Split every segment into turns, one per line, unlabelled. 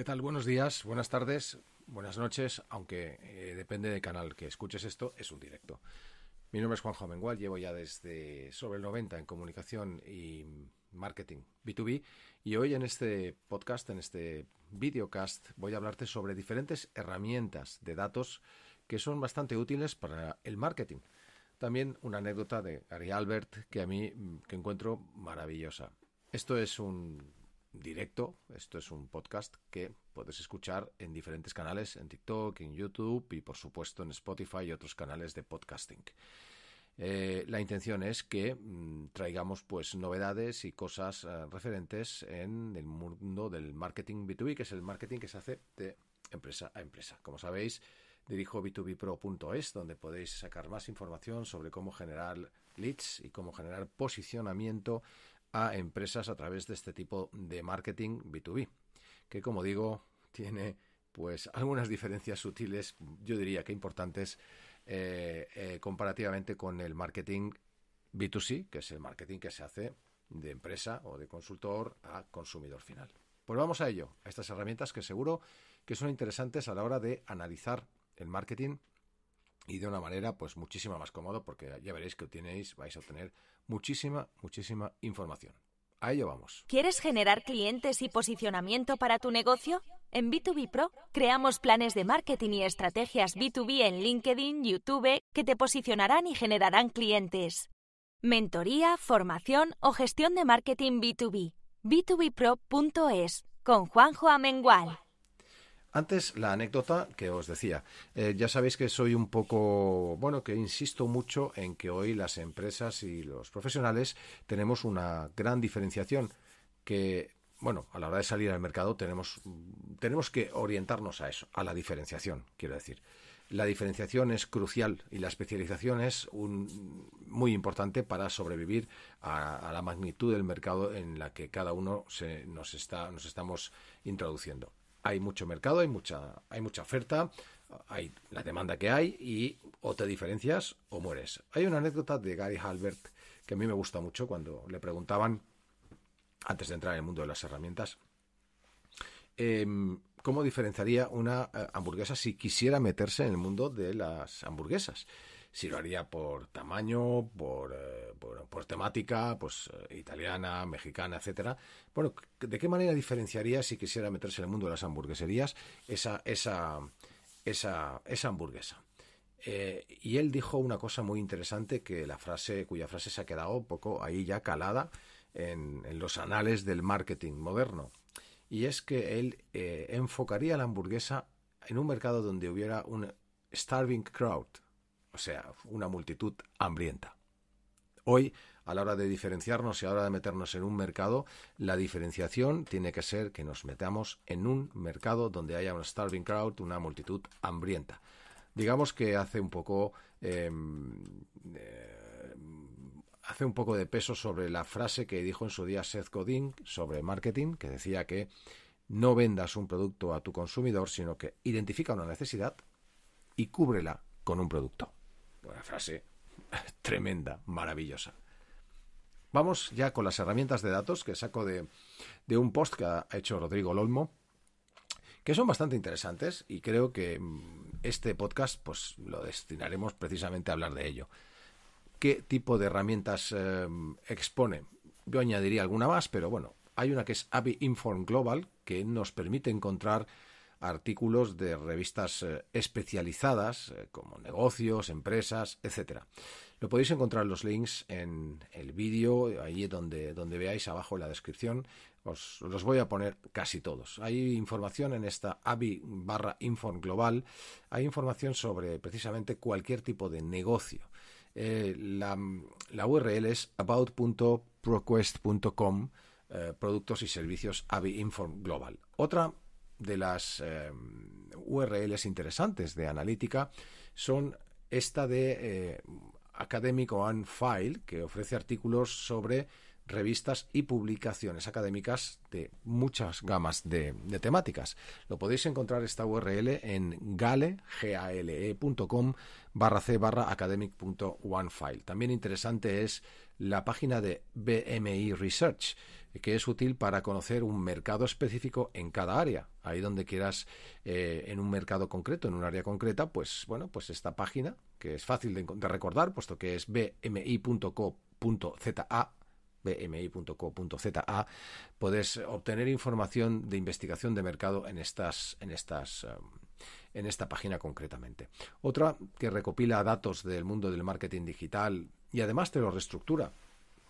¿Qué tal? Buenos días, buenas tardes, buenas noches, aunque eh, depende del canal que escuches esto, es un directo. Mi nombre es Juan Mengual, llevo ya desde sobre el 90 en comunicación y marketing B2B y hoy en este podcast, en este videocast, voy a hablarte sobre diferentes herramientas de datos que son bastante útiles para el marketing. También una anécdota de Ari Albert que a mí mm, que encuentro maravillosa. Esto es un directo. Esto es un podcast que puedes escuchar en diferentes canales, en TikTok, en YouTube y por supuesto en Spotify y otros canales de podcasting. Eh, la intención es que mm, traigamos pues novedades y cosas eh, referentes en el mundo del marketing B2B, que es el marketing que se hace de empresa a empresa. Como sabéis, dirijo b2bpro.es, donde podéis sacar más información sobre cómo generar leads y cómo generar posicionamiento a empresas a través de este tipo de marketing B2B, que como digo, tiene pues algunas diferencias sutiles, yo diría que importantes, eh, eh, comparativamente con el marketing B2C, que es el marketing que se hace de empresa o de consultor a consumidor final. volvamos pues vamos a ello, a estas herramientas que seguro que son interesantes a la hora de analizar el marketing y de una manera pues muchísima más cómodo porque ya veréis que tenéis, vais a obtener muchísima, muchísima información. A ello vamos. ¿Quieres generar clientes y posicionamiento para tu negocio? En B2B Pro creamos planes de marketing y estrategias B2B en LinkedIn, YouTube, que te posicionarán y generarán clientes. Mentoría, formación o gestión de marketing B2B. b2bpro.es con Juanjo Amengual. Antes la anécdota que os decía. Eh, ya sabéis que soy un poco, bueno, que insisto mucho en que hoy las empresas y los profesionales tenemos una gran diferenciación que, bueno, a la hora de salir al mercado tenemos, tenemos que orientarnos a eso, a la diferenciación, quiero decir. La diferenciación es crucial y la especialización es un, muy importante para sobrevivir a, a, la magnitud del mercado en la que cada uno se, nos, está, nos estamos introduciendo hay mucho mercado, hay mucha, hay mucha oferta, hay la demanda que hay y o te diferencias o mueres. Hay una anécdota de Gary Halbert que a mí me gusta mucho cuando le preguntaban, antes de entrar en el mundo de las herramientas, em, ¿cómo diferenciaría una eh, hamburguesa si quisiera meterse en el mundo de las hamburguesas? si lo haría por tamaño, por, eh, por, temática, pues eh, italiana, mexicana, etcétera. Bueno, ¿de qué manera diferenciaría si quisiera meterse en el mundo de las hamburgueserías esa, esa, hamburguesa? Eh, y él dijo una cosa muy interesante que la frase, cuya frase se ha quedado un poco ahí ya calada en los anales del marketing moderno. Y es que él enfocaría la hamburguesa en un mercado donde hubiera un starving crowd, o sea, una multitud hambrienta. Hoy, a la hora de diferenciarnos y a la hora de meternos en un mercado, la diferenciación tiene que ser que nos metamos en un mercado donde haya un starving crowd, una multitud hambrienta. Digamos que hace un poco em, em, hace un poco de peso sobre la frase que dijo en su día Seth Godin sobre marketing, que decía que no vendas un producto a tu consumidor, sino que identifica una necesidad y cúbrela con un producto. Una frase tremenda, maravillosa. Vamos ya con las herramientas de datos que saco de, de un post que ha hecho Rodrigo Lolmo, que son bastante interesantes y creo que mm, este podcast pues lo destinaremos precisamente a hablar de ello. ¿Qué tipo de herramientas eh, expone? Yo añadiría alguna más, pero bueno, hay una que es AVI Inform Global que nos permite encontrar artículos de revistas eh, especializadas eh, como negocios, empresas, etc. Lo podéis encontrar los links en el vídeo, allí donde, donde veáis abajo en la descripción. Os los voy a poner casi todos. Hay información en esta ABI barra Inform Global. Hay información sobre precisamente cualquier tipo de negocio. Eh, la, URL es about.proquest.com, productos y servicios ABI Inform Global. Otra de las eh, URLs interesantes de analítica son esta de eh, Academic One File, que ofrece artículos sobre revistas y publicaciones académicas de muchas gamas de, temáticas. Lo podéis encontrar esta URL en gale.com e barra c barra academic.onefile. También interesante es la página de BMI Research, que es útil para conocer un mercado específico en cada área. Ahí donde quieras, eh, en un mercado concreto, en un área concreta, pues bueno, pues esta página, que es fácil de, recordar, puesto que es bmi.co.za, bmi.co.za, puedes obtener información de investigación de mercado en estas, en estas, em, en esta página concretamente. Otra que recopila datos del mundo del marketing digital y además te lo reestructura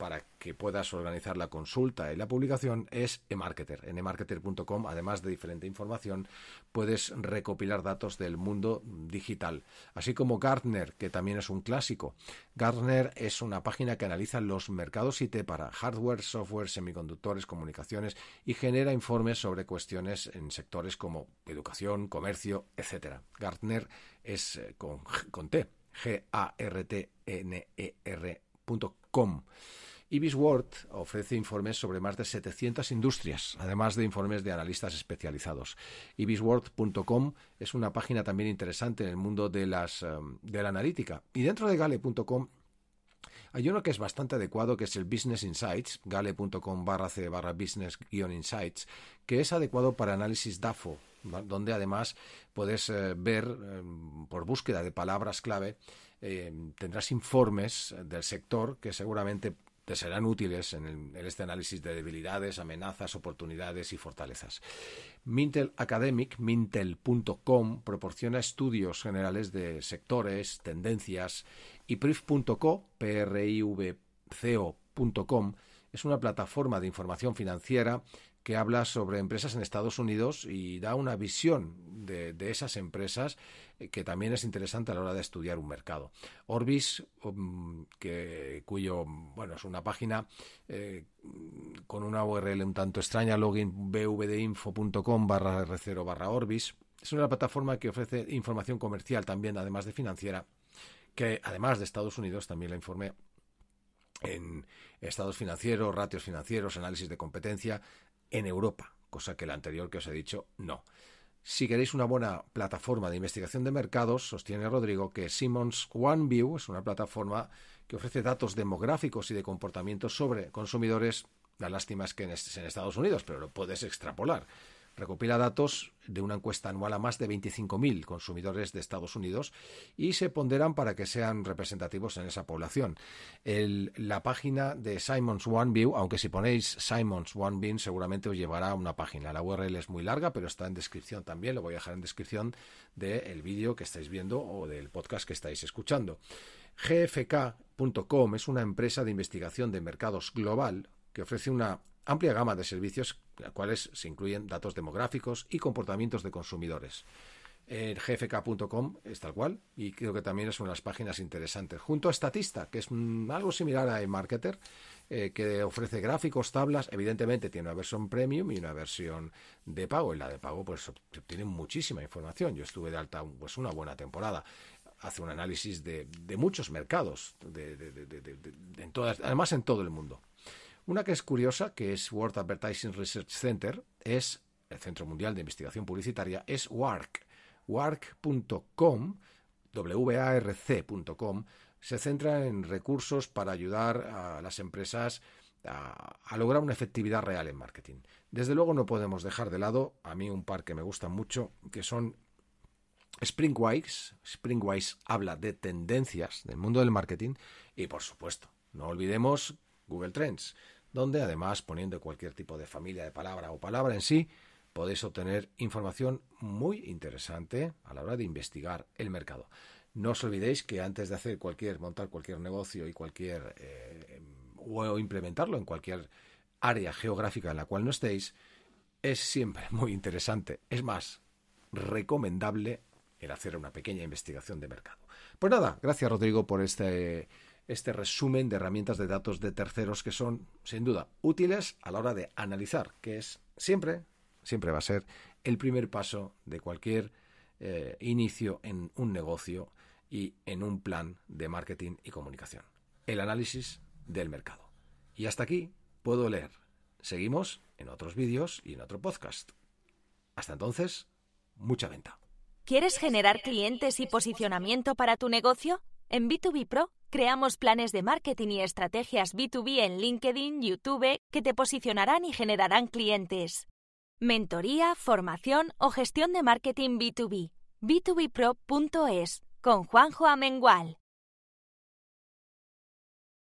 para que puedas organizar la consulta y la publicación es eMarketer. En eMarketer.com, además de diferente información, puedes recopilar datos del mundo digital, así como Gartner, que también es un clásico. Gartner es una página que analiza los mercados IT para hardware, software, semiconductores, comunicaciones y genera informes sobre cuestiones en sectores como educación, comercio, etc. Gartner es eh, con, T, G-A-R-T-N-E-R. e r e ibisworld.com. Ibisworld ofrece informes sobre más de 700 industrias, además de informes de analistas especializados. Ibisworld.com es una página también interesante en el mundo de, em, de la analítica. Y dentro de gale.com hay uno que es bastante adecuado, que es el Business Insights, gale.com barra c barra business-insights, que es adecuado para análisis DAFO, donde además puedes eh, ver eh, por búsqueda de palabras clave, eh, tendrás informes del sector que seguramente te serán útiles en, este análisis de debilidades, amenazas, oportunidades y fortalezas. Mintel Academic, mintel.com, proporciona estudios generales de sectores, tendencias y priv.co, privco.com, es una plataforma de información financiera que habla sobre empresas en Estados Unidos y da una visión de, esas empresas eh, que también es interesante a la hora de estudiar un mercado. Orbis, um, que, cuyo, bueno, es una página eh, con una URL un tanto extraña, login bvdinfo.com barra r0 barra Orbis, es una plataforma que ofrece información comercial también, además de financiera, que además de Estados Unidos también la informe en estados financieros, ratios financieros, análisis de competencia, en Europa, cosa que la anterior que os he dicho no. Si queréis una buena plataforma de investigación de mercados, sostiene Rodrigo que Simmons OneView es una plataforma que ofrece datos demográficos y de comportamiento sobre consumidores. La lástima es que en Estados Unidos, pero lo puedes extrapolar. Recopila datos de una encuesta anual a más de 25.000 consumidores de Estados Unidos y se ponderan para que sean representativos en esa población. la página de Simon's One View, aunque si ponéis Simon's One View seguramente os llevará a una página. La URL es muy larga, pero está en descripción también. Lo voy a dejar en descripción del vídeo que estáis viendo o del podcast que estáis escuchando. GFK.com es una empresa de investigación de mercados global que ofrece una amplia gama de servicios en las cuales se incluyen datos demográficos y comportamientos de consumidores. El gfk.com es tal cual y creo que también es una de las páginas interesantes. Junto a Statista, que es algo similar a eMarketer, eh, que ofrece gráficos, tablas, evidentemente tiene una versión premium y una versión de pago. Y la de pago pues muchísima información. Yo estuve de alta pues una buena temporada hace un análisis de, muchos mercados, de, además en todo el mundo. Una que es curiosa, que es World Advertising Research Center, es el Centro Mundial de Investigación Publicitaria, es WARC. WARC.com, se centra en recursos para ayudar a las empresas a, a, lograr una efectividad real en marketing. Desde luego no podemos dejar de lado, a mí un par que me gustan mucho, que son Springwise. Springwise habla de tendencias del mundo del marketing y por supuesto, no olvidemos Google Trends donde además poniendo cualquier tipo de familia de palabra o palabra en sí, podéis obtener información muy interesante a la hora de investigar el mercado. No os olvidéis que antes de hacer cualquier, montar cualquier negocio y cualquier, eh, o implementarlo en cualquier área geográfica en la cual no estéis, es siempre muy interesante, es más, recomendable el hacer una pequeña investigación de mercado. Pues nada, gracias Rodrigo por este este resumen de herramientas de datos de terceros que son, sin duda, útiles a la hora de analizar, que es siempre, siempre va a ser el primer paso de cualquier eh, inicio en un negocio y en un plan de marketing y comunicación. El análisis del mercado. Y hasta aquí puedo leer. Seguimos en otros vídeos y en otro podcast. Hasta entonces, mucha venta. ¿Quieres generar clientes y posicionamiento para tu negocio? En B2B Pro creamos planes de marketing y estrategias B2B en LinkedIn, YouTube, que te posicionarán y generarán clientes. Mentoría, formación o gestión de marketing B2B. b2bpro.es con Juanjo Amengual.